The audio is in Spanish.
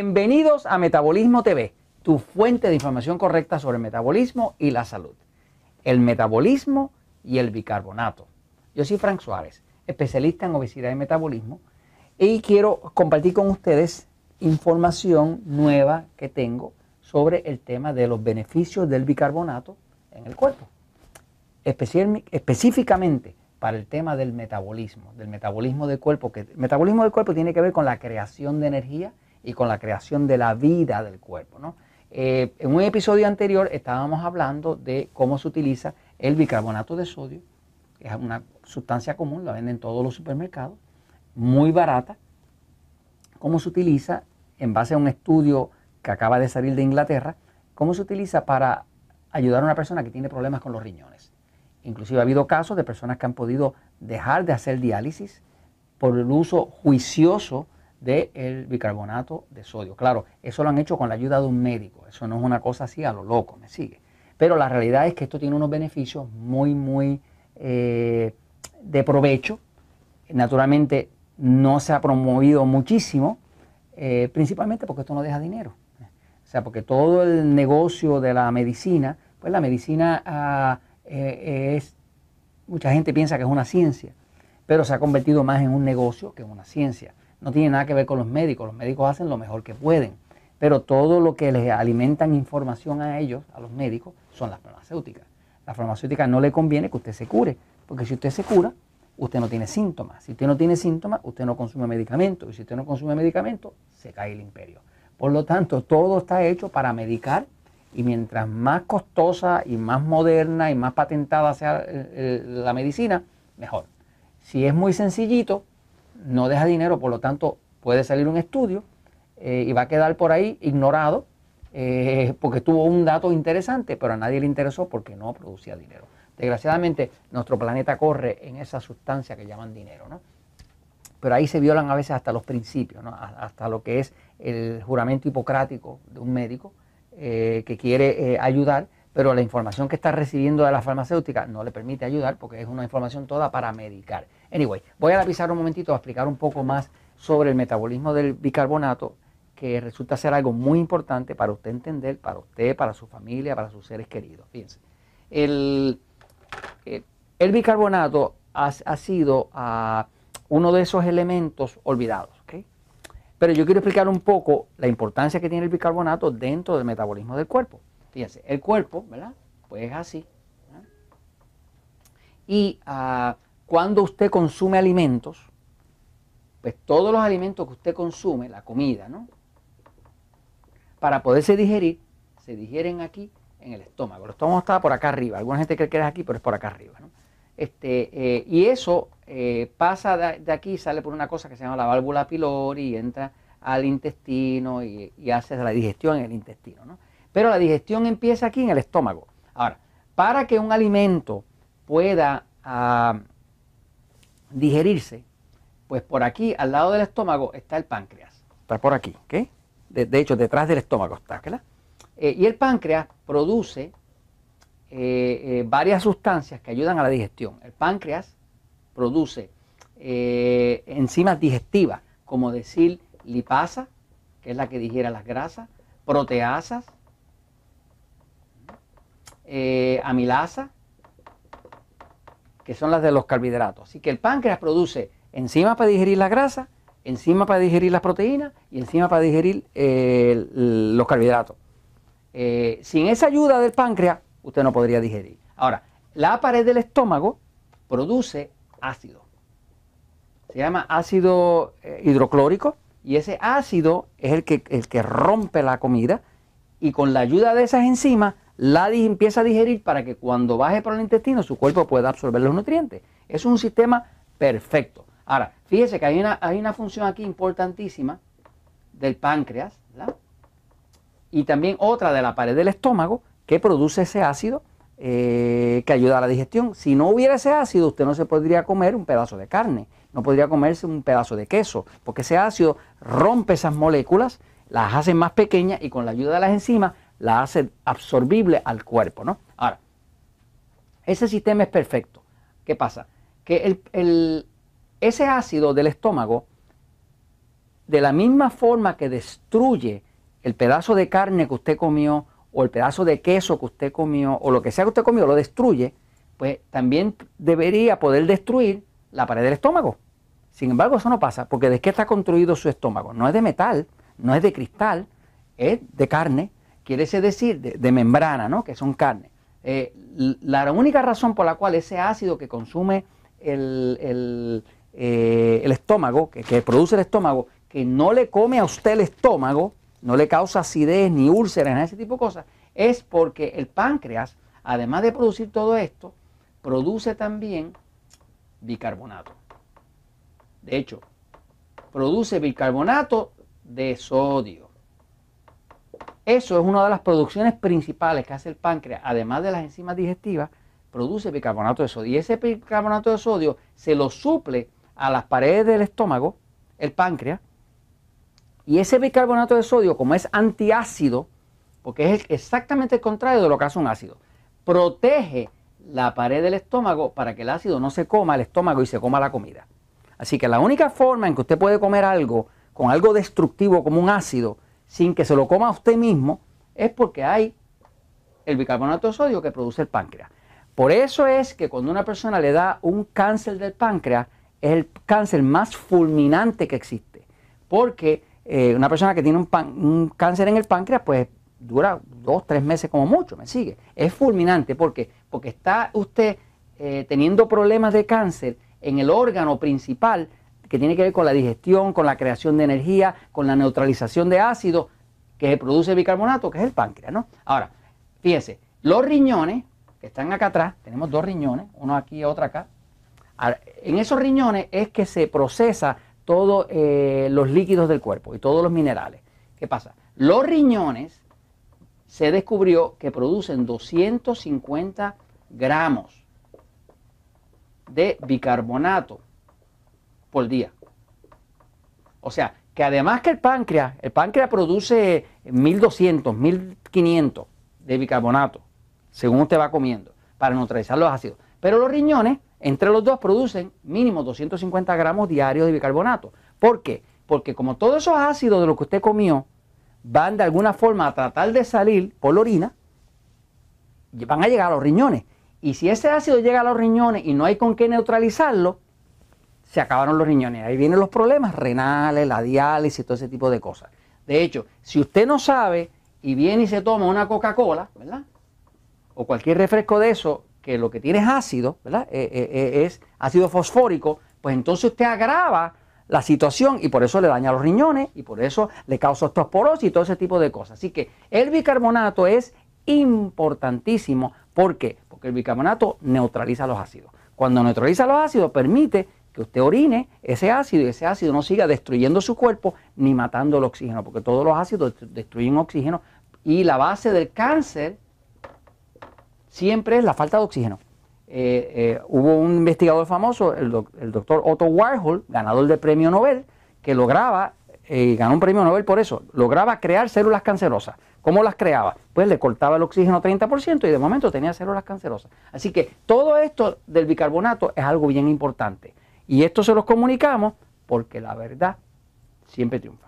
Bienvenidos a Metabolismo TV, tu fuente de información correcta sobre el metabolismo y la salud. El metabolismo y el bicarbonato. Yo soy Frank Suárez, especialista en obesidad y metabolismo, y quiero compartir con ustedes información nueva que tengo sobre el tema de los beneficios del bicarbonato en el cuerpo. específicamente para el tema del metabolismo, del metabolismo del cuerpo, que el metabolismo del cuerpo tiene que ver con la creación de energía y con la creación de la vida del cuerpo. Eh, en un episodio anterior estábamos hablando de cómo se utiliza el bicarbonato de sodio, que es una sustancia común, la venden en todos los supermercados, muy barata, cómo se utiliza en base a un estudio que acaba de salir de Inglaterra, cómo se utiliza para ayudar a una persona que tiene problemas con los riñones. Inclusive ha habido casos de personas que han podido dejar de hacer diálisis por el uso juicioso del bicarbonato de sodio. Claro, eso lo han hecho con la ayuda de un médico, eso no es una cosa así a lo loco, me sigue. Pero la realidad es que esto tiene unos beneficios muy, muy eh, de provecho. Naturalmente no se ha promovido muchísimo, eh, principalmente porque esto no deja dinero. O sea, porque todo el negocio de la medicina, pues la medicina ah, eh, es, mucha gente piensa que es una ciencia, pero se ha convertido más en un negocio que en una ciencia no tiene nada que ver con los médicos, los médicos hacen lo mejor que pueden, pero todo lo que les alimentan información a ellos, a los médicos, son las farmacéuticas. La farmacéutica no le conviene que usted se cure, porque si usted se cura, usted no tiene síntomas. Si usted no tiene síntomas, usted no consume medicamentos. Y si usted no consume medicamentos, se cae el imperio. Por lo tanto, todo está hecho para medicar y mientras más costosa y más moderna y más patentada sea eh, eh, la medicina, mejor. Si es muy sencillito, no deja dinero, por lo tanto puede salir un estudio eh, y va a quedar por ahí ignorado eh, porque tuvo un dato interesante, pero a nadie le interesó porque no producía dinero. Desgraciadamente nuestro planeta corre en esa sustancia que llaman dinero, ¿no? Pero ahí se violan a veces hasta los principios, ¿no? hasta lo que es el juramento hipocrático de un médico eh, que quiere ayudar, pero la información que está recibiendo de la farmacéutica no le permite ayudar porque es una información toda para medicar. Anyway, voy a avisar un momentito a explicar un poco más sobre el metabolismo del bicarbonato, que resulta ser algo muy importante para usted entender, para usted, para su familia, para sus seres queridos. Fíjense, el, eh, bicarbonato ha, sido ah, uno de esos elementos olvidados. ¿ok?, Pero yo quiero explicar un poco la importancia que tiene el bicarbonato dentro del metabolismo del cuerpo. Fíjense, el cuerpo, ¿verdad? Pues es así. Y ah, cuando usted consume alimentos, pues todos los alimentos que usted consume, la comida, ¿no? Para poderse digerir, se digieren aquí en el estómago. El estómago está por acá arriba. Alguna gente cree que es aquí, pero es por acá arriba. ¿no? Este, eh, y eso eh, pasa de, aquí aquí, sale por una cosa que se llama la válvula pylori y entra al intestino y, hace la digestión en el intestino. ¿no? Pero la digestión empieza aquí en el estómago. Ahora, para que un alimento pueda... Ah, digerirse, pues por aquí, al lado del estómago, está el páncreas. Está por aquí, qué De, hecho, detrás del estómago está, ¿verdad? Eh, y el páncreas produce eh, eh, varias sustancias que ayudan a la digestión. El páncreas produce enzimas digestivas, como decir lipasa, que es la que digiera las grasas, proteasas, amilasa, que son las de los carbohidratos. Así que el páncreas produce enzimas para digerir la grasa, enzimas para digerir las proteínas y enzimas para digerir eh, los carbohidratos. Eh, sin esa ayuda del páncreas, usted no podría digerir. Ahora, la pared del estómago produce ácido. Se llama ácido eh, hidroclórico y ese ácido es el que, el que rompe la comida y con la ayuda de esas enzimas la empieza a digerir para que cuando baje por el intestino su cuerpo pueda absorber los nutrientes. Es un sistema perfecto. Ahora, fíjese que hay una, hay una función aquí importantísima del páncreas y también otra de la pared del estómago que produce ese ácido eh, que ayuda a la digestión. Si no hubiera ese ácido, usted no se podría comer un pedazo de carne, no podría comerse un pedazo de queso, porque ese ácido rompe esas moléculas, las hace más pequeñas y con la ayuda de las enzimas la hace absorbible al cuerpo, ¿no? Ahora, ese sistema es perfecto. ¿Qué pasa? Que ese ácido del estómago, de la misma forma que destruye el pedazo de carne que usted comió, o el pedazo de queso que usted comió, o lo que sea que usted comió, lo destruye, pues también debería poder destruir la pared del estómago. Sin embargo, eso no pasa, porque ¿de qué está construido su estómago? No es de metal, no es de cristal, es de carne, quiere decir de, membrana, ¿no? que son carne. Eh, la única razón por la cual ese ácido que consume eh, el, estómago, que, que, produce el estómago, que no le come a usted el estómago, no le causa acidez ni úlceras, ni ese tipo de cosas, es porque el páncreas, además de producir todo esto, produce también bicarbonato. De hecho, produce bicarbonato de sodio. Eso es una de las producciones principales que hace el páncreas, además de las enzimas digestivas, produce bicarbonato de sodio. Y ese bicarbonato de sodio se lo suple a las paredes del estómago, el páncreas, y ese bicarbonato de sodio, como es antiácido, porque es exactamente el contrario de lo que hace un ácido, protege la pared del estómago para que el ácido no se coma el estómago y se coma la comida. Así que la única forma en que usted puede comer algo con algo destructivo como un ácido sin que se lo coma usted mismo, es porque hay el bicarbonato de sodio que produce el páncreas. Por eso es que cuando una persona le da un cáncer del páncreas, es el cáncer más fulminante que existe. Porque eh, una persona que tiene un, cáncer en el páncreas, pues dura dos, tres meses como mucho, me sigue. Es fulminante. porque Porque está usted eh, teniendo problemas de cáncer en el órgano principal que tiene que ver con la digestión, con la creación de energía, con la neutralización de ácido que produce el bicarbonato, que es el páncreas, ¿no? Ahora, fíjense, los riñones que están acá atrás, tenemos dos riñones, uno aquí y otro acá. en esos riñones es que se procesa todos eh, los líquidos del cuerpo y todos los minerales. ¿Qué pasa? Los riñones se descubrió que producen 250 gramos de bicarbonato por día. O sea, que además que el páncreas, el páncreas produce 1200, 1500 de bicarbonato, según usted va comiendo, para neutralizar los ácidos. Pero los riñones, entre los dos, producen mínimo 250 gramos diarios de bicarbonato. ¿Por qué? Porque como todos esos ácidos de lo que usted comió van de alguna forma a tratar de salir por la orina, van a llegar a los riñones. Y si ese ácido llega a los riñones y no hay con qué neutralizarlo, se acabaron los riñones. Ahí vienen los problemas renales, la diálisis, todo ese tipo de cosas. De hecho, si usted no sabe y viene y se toma una Coca-Cola, ¿verdad? O cualquier refresco de eso, que lo que tiene es ácido, ¿verdad? Eh, eh, eh, es ácido fosfórico, pues entonces usted agrava la situación y por eso le daña los riñones y por eso le causa osteoporosis y todo ese tipo de cosas. Así que el bicarbonato es importantísimo. ¿Por qué? Porque el bicarbonato neutraliza los ácidos. Cuando neutraliza los ácidos permite que usted orine ese ácido y ese ácido no siga destruyendo su cuerpo ni matando el oxígeno, porque todos los ácidos destruyen oxígeno y la base del cáncer siempre es la falta de oxígeno. Eh, eh, hubo un investigador famoso, el, doctor Otto Warhol, ganador del premio Nobel, que lograba, eh, ganó un premio Nobel por eso, lograba crear células cancerosas. ¿Cómo las creaba? Pues le cortaba el oxígeno 30% y de momento tenía células cancerosas. Así que todo esto del bicarbonato es algo bien importante. Y esto se los comunicamos porque la verdad siempre triunfa.